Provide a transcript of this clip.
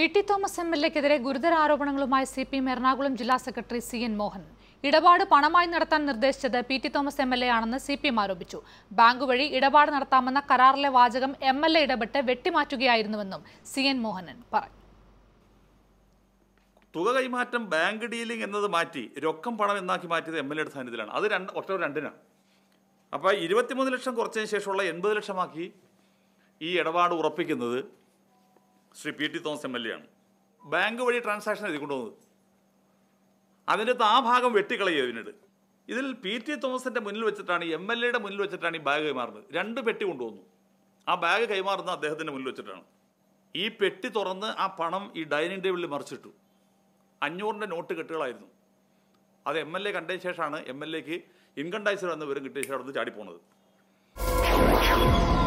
P T Thomas M L എക്കെതിരെ ഗുരുതര ആരോപണങ്ങളുമായി സി പി എം എറണാകുളം ജില്ലാ സെക്രട്ടറി സി എൻ മോഹൻ ഇടപാട് പണമായി നടത്താൻ നിർദ്ദേശിച്ചത് P T Thomas M L A ആണെന്ന് സി പി എം ആരോപിച്ചു ബാങ്ക് വഴി ഇടപാട് നടത്താമെന്ന കരാറിലെ വാചകം എം എൽ എ ഇടപെട്ട് വെട്ടിമാറ്റുകയായിരുന്നുവെന്നും സി എൻ മോഹനൻ പറഞ്ഞു തുക കൈമാറ്റം ബാങ്ക് ഡീലിംഗ് എന്നത് മാറ്റി രൊക്കം പണം എന്നാക്കി മാറ്റിയത് എം എൽ എയുടെ സാന്നിധ്യത്തിലാണ് അത് രണ്ട് ഒക്ടോബർ രണ്ടിനാണ് അപ്പോൾ ഇരുപത്തിമൂന്ന് ലക്ഷം കുറച്ചതിന് ശേഷമുള്ള എൺപത് ലക്ഷമാക്കി ഈ ഇടപാട് ഉറപ്പിക്കുന്നത് Shri P T Thomas M L A ആണ് ബാങ്ക് വഴി ട്രാൻസാക്ഷൻ എഴുതി കൊണ്ടുവന്നത് അതിൻ്റെ ആ ഭാഗം വെട്ടിക്കളയും ഇതിനിട് ഇതിൽ പി ടി തോമസിൻ്റെ മുന്നിൽ വെച്ചിട്ടാണ് എം എൽ എയുടെ മുന്നിൽ വെച്ചിട്ടാണ് ഈ ബാഗ് കൈമാറുന്നത് രണ്ട് പെട്ടി കൊണ്ടുവന്നു ആ ബാഗ് കൈമാറുന്നത് അദ്ദേഹത്തിൻ്റെ മുന്നിൽ വെച്ചിട്ടാണ് ഈ പെട്ടി തുറന്ന് ആ പണം ഈ ഡൈനിങ് ടേബിളിൽ മറിച്ചിട്ടു അഞ്ഞൂറിൻ്റെ നോട്ട് കെട്ടുകളായിരുന്നു അത് എം എൽ എ കണ്ടതിന് ശേഷമാണ് എം എൽ എക്ക് ഇൻകം ടാക്സ് വന്ന വിവരം കിട്ടിയ ശേഷം അവിടെ നിന്ന് ചാടിപ്പോണത്